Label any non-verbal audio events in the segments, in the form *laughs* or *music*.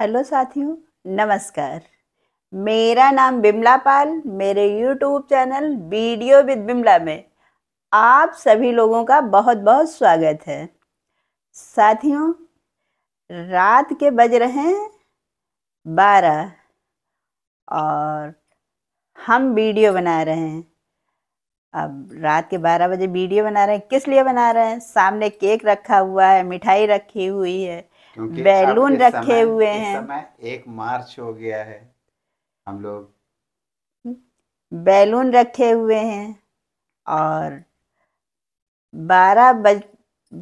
Hello साथियों नमस्कार मेरा नाम बिमला पाल मेरे YouTube channel video with Bimla में आप सभी लोगों का बहुत बहुत स्वागत है साथियों रात के बज रहे हैं बारह और हम वीडियो बना रहे हैं अब रात के बारह बजे वीडियो बना रहे हैं किस लिए बना रहे हैं सामने केक रखा हुआ है मिठाई रखी हुई है क्योंकि बैलून रखे हुए हैं समय एक मार्च हो गया है हम लोग बैलून रखे हुए हैं और बारह बज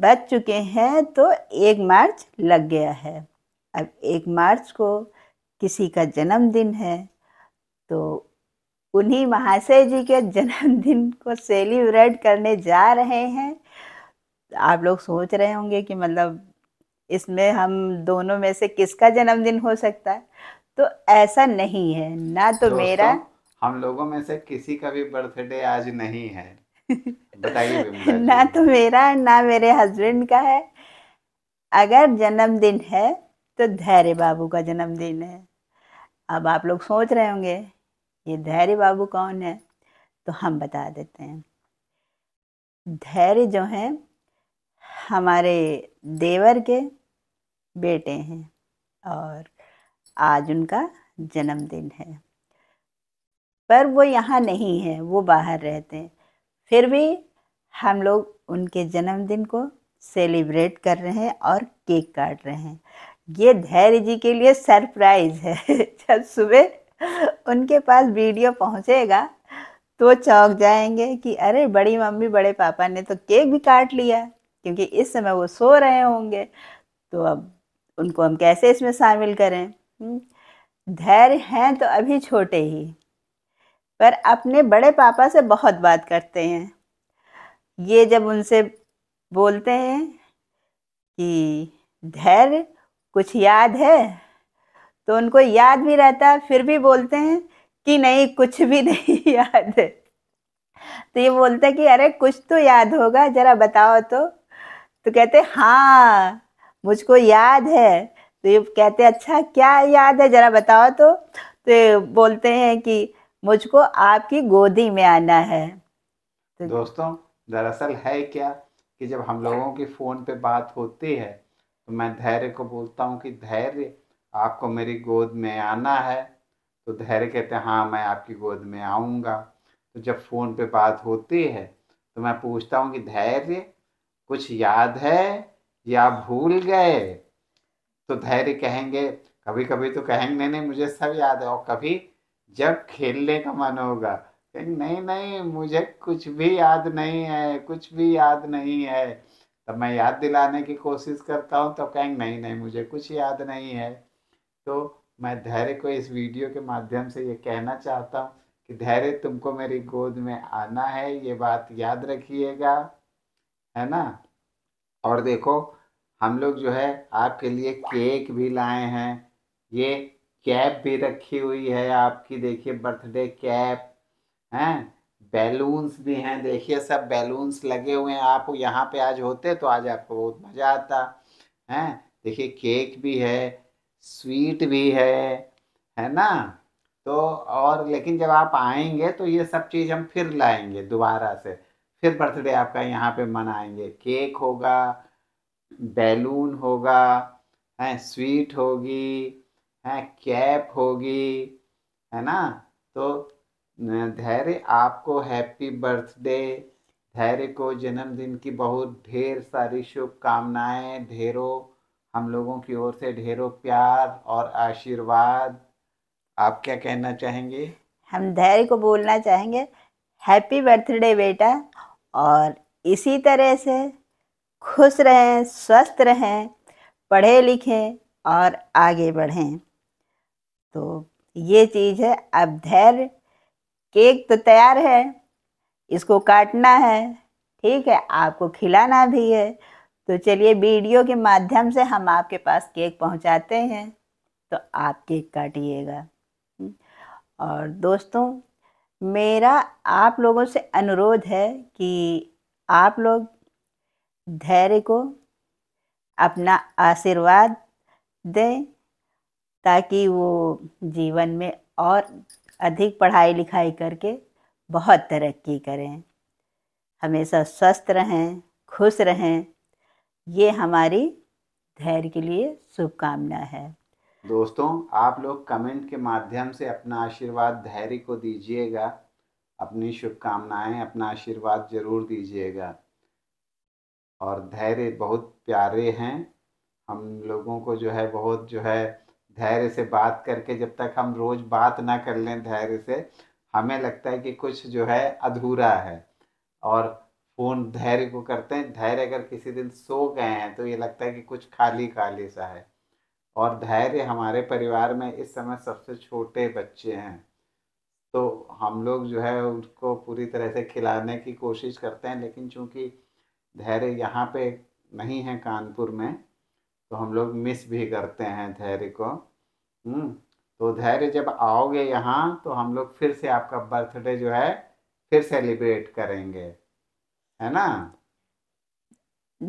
बज चुके हैं तो एक मार्च लग गया है अब एक मार्च को किसी का जन्मदिन है तो उन्हीं महाशय जी के जन्मदिन को सेलिब्रेट करने जा रहे हैं आप लोग सोच रहे होंगे कि मतलब इसमें हम दोनों में से किसका जन्मदिन हो सकता है तो ऐसा नहीं है ना तो मेरा हम लोगों में से किसी का भी बर्थडे आज नहीं है बताइए *laughs* ना तो मेरा ना मेरे हस्बैंड का है अगर जन्मदिन है तो धैर्य बाबू का जन्मदिन है अब आप लोग सोच रहे होंगे ये धैर्य बाबू कौन है तो हम बता देते हैं धैर्य जो हैं हमारे देवर के बेटे हैं और आज उनका जन्मदिन है पर वो यहाँ नहीं है वो बाहर रहते हैं फिर भी हम लोग उनके जन्मदिन को सेलिब्रेट कर रहे हैं और केक काट रहे हैं ये धैर्य जी के लिए सरप्राइज है *laughs* जब सुबह उनके पास वीडियो पहुँचेगा तो चौंक जाएंगे कि अरे बड़ी मम्मी बड़े पापा ने तो केक भी काट लिया क्योंकि इस समय वो सो रहे होंगे तो अब उनको हम कैसे इसमें शामिल करें हम्म, धैर्य हैं तो अभी छोटे ही पर अपने बड़े पापा से बहुत बात करते हैं ये जब उनसे बोलते हैं कि धैर्य कुछ याद है तो उनको याद भी रहता है फिर भी बोलते हैं कि नहीं कुछ भी नहीं *laughs* याद है तो ये बोलते हैं कि अरे कुछ तो याद होगा ज़रा बताओ तो तो कहते हाँ मुझको याद है तो ये कहते अच्छा क्या याद है जरा बताओ तो तो बोलते हैं कि मुझको आपकी गोदी में आना है तो दोस्तों दरअसल है क्या कि जब हम लोगों की फ़ोन पे बात होती है तो मैं धैर्य को बोलता हूँ कि धैर्य आपको मेरी गोद में आना है तो धैर्य कहते हैं हाँ मैं आपकी गोद में आऊँगा तो जब फ़ोन पे बात होती है तो मैं पूछता हूँ कि धैर्य कुछ याद है या भूल गए तो धैर्य कहेंगे कभी कभी तो कहेंगे नहीं नहीं मुझे सब याद है और कभी जब खेलने का मन होगा कहेंगे नहीं नहीं मुझे कुछ भी याद नहीं है कुछ भी याद नहीं है तब मैं याद दिलाने की कोशिश करता हूँ तो कहेंगे नहीं नहीं मुझे कुछ याद नहीं है तो मैं धैर्य को इस वीडियो के माध्यम से ये कहना चाहता हूँ कि धैर्य तुमको मेरी गोद में आना है ये बात याद रखिएगा है ना और देखो हम लोग जो है आपके लिए केक भी लाए हैं ये कैप भी रखी हुई है आपकी देखिए बर्थडे कैप हैं बैलून्स भी हैं देखिए सब बैलून्स लगे हुए हैं आप यहाँ पे आज होते तो आज आपको बहुत मज़ा आता है देखिए केक भी है स्वीट भी है है ना तो और लेकिन जब आप आएंगे तो ये सब चीज़ हम फिर लाएंगे दोबारा से फिर बर्थडे आपका यहाँ पे मनाएंगे केक होगा बैलून होगा है स्वीट होगी है कैप होगी है ना तो धैर्य आपको हैप्पी बर्थडे धैर्य को जन्मदिन की बहुत ढेर सारी शुभकामनाएं ढेरों हम लोगों की ओर से ढेरों प्यार और आशीर्वाद आप क्या कहना चाहेंगे हम धैर्य को बोलना चाहेंगे हैप्पी बर्थडे बेटा और इसी तरह से खुश रहें स्वस्थ रहें पढ़े लिखें और आगे बढ़ें तो ये चीज़ है अब धैर्य केक तो तैयार है इसको काटना है ठीक है आपको खिलाना भी है तो चलिए वीडियो के माध्यम से हम आपके पास केक पहुंचाते हैं तो आप केक काटिएगा और दोस्तों मेरा आप लोगों से अनुरोध है कि आप लोग धैर्य को अपना आशीर्वाद दें ताकि वो जीवन में और अधिक पढ़ाई लिखाई करके बहुत तरक्की करें हमेशा स्वस्थ रहें खुश रहें ये हमारी धैर्य के लिए शुभकामना है दोस्तों आप लोग कमेंट के माध्यम से अपना आशीर्वाद धैर्य को दीजिएगा अपनी शुभकामनाएं अपना आशीर्वाद ज़रूर दीजिएगा और धैर्य बहुत प्यारे हैं हम लोगों को जो है बहुत जो है धैर्य से बात करके जब तक हम रोज़ बात ना कर लें धैर्य से हमें लगता है कि कुछ जो है अधूरा है और फ़ोन धैर्य को करते हैं धैर्य अगर किसी दिन सो गए हैं तो ये लगता है कि कुछ खाली खाली सा है और धैर्य हमारे परिवार में इस समय सबसे छोटे बच्चे हैं तो हम लोग जो है उनको पूरी तरह से खिलाने की कोशिश करते हैं लेकिन चूंकि धैर्य यहाँ पे नहीं है कानपुर में तो हम लोग मिस भी करते हैं धैर्य को हम्म, तो धैर्य जब आओगे यहाँ तो हम लोग फिर से आपका बर्थडे जो है फिर सेलिब्रेट करेंगे है ना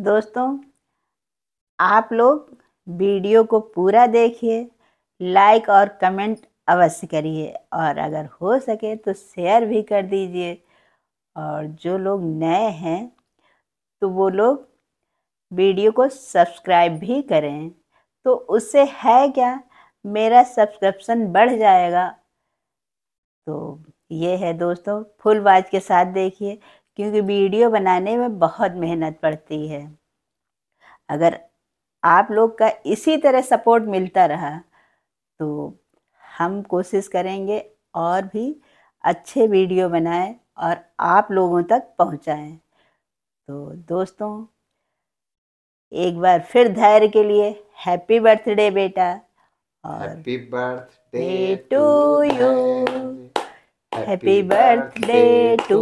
दोस्तों आप लोग वीडियो को पूरा देखिए लाइक और कमेंट अवश्य करिए और अगर हो सके तो शेयर भी कर दीजिए और जो लोग नए हैं तो वो लोग वीडियो को सब्सक्राइब भी करें तो उससे है क्या मेरा सब्सक्रिप्शन बढ़ जाएगा तो ये है दोस्तों फुल वाच के साथ देखिए क्योंकि वीडियो बनाने में बहुत मेहनत पड़ती है अगर आप लोग का इसी तरह सपोर्ट मिलता रहा तो हम कोशिश करेंगे और भी अच्छे वीडियो बनाएं और आप लोगों तक पहुंचाएं तो दोस्तों एक बार फिर धैर्य के लिए हैप्पी बर्थडे बेटा और happy birthday to you happy birthday to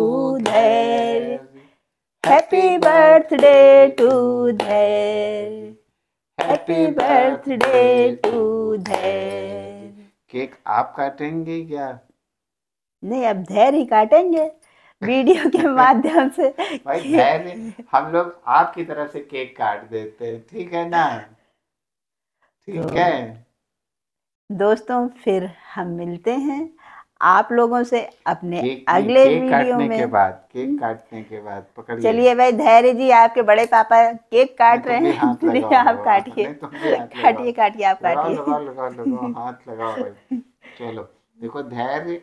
Dhairya happy birthday to Dhairya happy birthday to Dhairya cake आप काटेंगे क्या नहीं अब धैर्य ही काटेंगे वीडियो के *laughs* माध्यम से भाई धैर्य हम लोग आपकी तरह से केक काट देते हैं ठीक है ना तो ठीक तो, है दोस्तों फिर हम मिलते हैं आप लोगों से अपने केक, अगले केक वीडियो में के बाद केक हम्म? काटने के बाद पकड़ चलिए भाई धैर्य जी आपके बड़े पापा केक काट तो रहे हैं *laughs* आप काटिए तो काटिए काटिए आप काटिए *laughs* हाथ लगाओ चलो देखो Dhairya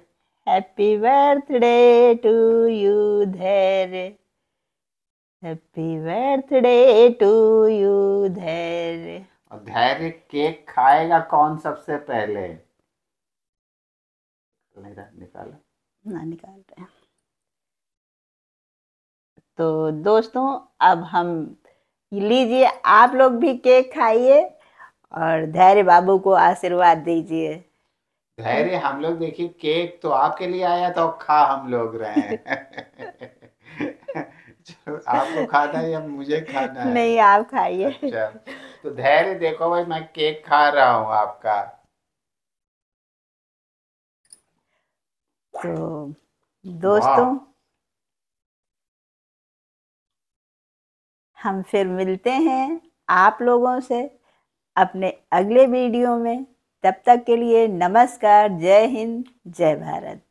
happy birthday to you Dhairya happy birthday to you Dhairya और धैर्य केक खाएगा कौन सबसे पहले तो लग रहा है निकाला ना निकाल रहे हैं तो दोस्तों अब हम लीजिए आप लोग भी केक खाइए और धैर्य बाबू को आशीर्वाद दीजिए धैर्य हम लोग देखिए केक तो आपके लिए आया तो खा हम लोग रहे हैं आपको खाना है या मुझे खाना है नहीं आप खाइए अच्छा तो धैर्य देखो भाई मैं केक खा रहा हूँ आपका तो दोस्तों हम फिर मिलते हैं आप लोगों से अपने अगले वीडियो में तब तक के लिए नमस्कार जय हिंद जय भारत